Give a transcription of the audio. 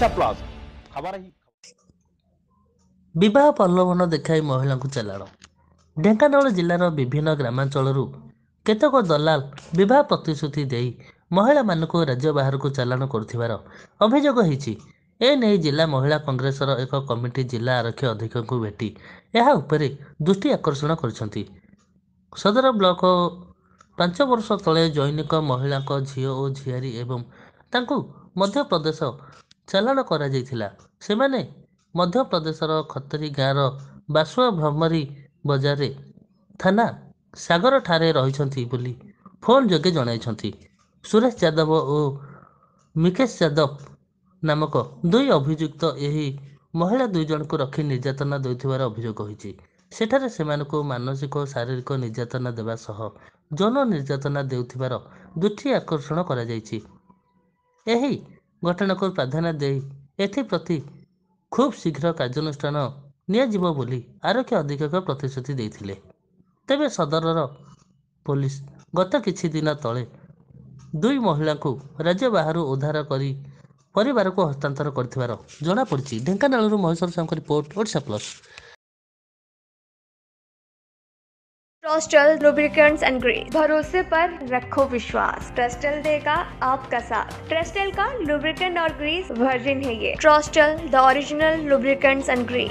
ବିବାହ ପର୍ବଣ ଦେଖାଇ ମହିଳାଙ୍କୁ ଚାଲାଣ ଢେଙ୍କାନାଳ ଜିଲ୍ଲାର ବିଭିନ୍ନ ଗ୍ରାମାଞ୍ଚଳରୁ କେତେକ ଦଲାଲ ବିବାହ ପ୍ରତିଶ୍ରୁତି ଦେଇ ମହିଳାମାନଙ୍କୁ ରାଜ୍ୟ ବାହାରକୁ ଚାଲାଣ କରୁଥିବାର ଅଭିଯୋଗ ହୋଇଛି ଏ ନେଇ ଜିଲ୍ଲା ମହିଳା କଂଗ୍ରେସର ଏକ କମିଟି ଜିଲ୍ଲା ଆରକ୍ଷୀ ଅଧିକ୍ଷକଙ୍କୁ ଭେଟି ଏହା ଉପରେ ଦୃଷ୍ଟି ଆକର୍ଷଣ କରିଛନ୍ତି ସଦର ବ୍ଲକ ପାଞ୍ଚ ବର୍ଷ ତଳେ ଜୈନିକ ମହିଳାଙ୍କ ଝିଅ ଓ ଝିଆରୀ ଏବଂ ତାଙ୍କୁ ମଧ୍ୟପ୍ରଦେଶ ଚାଲାଣ କରାଯାଇଥିଲା ସେମାନେ ମଧ୍ୟପ୍ରଦେଶର ଖତରୀ ଗାଁର ବାସୁ ଭ୍ରମରୀ ବଜାରରେ ଥାନା ସାଗରଠାରେ ରହିଛନ୍ତି ବୋଲି ଫୋନ୍ ଯୋଗେ ଜଣାଇଛନ୍ତି ସୁରେଶ ଯାଦବ ଓ ମିକେଶ ଯାଦବ ନାମକ ଦୁଇ ଅଭିଯୁକ୍ତ ଏହି ମହିଳା ଦୁଇ ଜଣଙ୍କୁ ରଖି ନିର୍ଯାତନା ଦେଉଥିବାର ଅଭିଯୋଗ ହୋଇଛି ସେଠାରେ ସେମାନଙ୍କୁ ମାନସିକ ଓ ଶାରୀରିକ ନିର୍ଯାତନା ଦେବା ସହ ଯୌନ ନିର୍ଯାତନା ଦେଉଥିବାର ଦୃଷ୍ଟି ଆକର୍ଷଣ କରାଯାଇଛି ଏହି ଘଟଣାକୁ ପ୍ରାଧାନ୍ୟ ଦେଇ ଏଥିପ୍ରତି ଖୁବ୍ ଶୀଘ୍ର କାର୍ଯ୍ୟାନୁଷ୍ଠାନ ନିଆଯିବ ବୋଲି ଆରକ୍ଷୀ ଅଧିକ୍ଷକ ପ୍ରତିଶ୍ରୁତି ଦେଇଥିଲେ ତେବେ ସଦରର ପୋଲିସ ଗତ କିଛି ଦିନ ତଳେ ଦୁଇ ମହିଳାଙ୍କୁ ରାଜ୍ୟ ବାହାରୁ ଉଦ୍ଧାର କରି ପରିବାରକୁ ହସ୍ତାନ୍ତର କରିଥିବାର ଜଣାପଡ଼ିଛି ଢେଙ୍କାନାଳରୁ ମହେଶ୍ୱର ସାହୁଙ୍କ ରିପୋର୍ଟ ଓଡ଼ିଶା ପ୍ଲସ୍ ट्रॉस्टल लुब्रिकेंट्स एंड ग्रीस भरोसे पर रखो विश्वास ट्रस्टल देगा आपका साथ ट्रस्टल का लुब्रिकेंट और ग्रीस वर्जिन है ये ट्रॉस्टल the original lubricants and Greece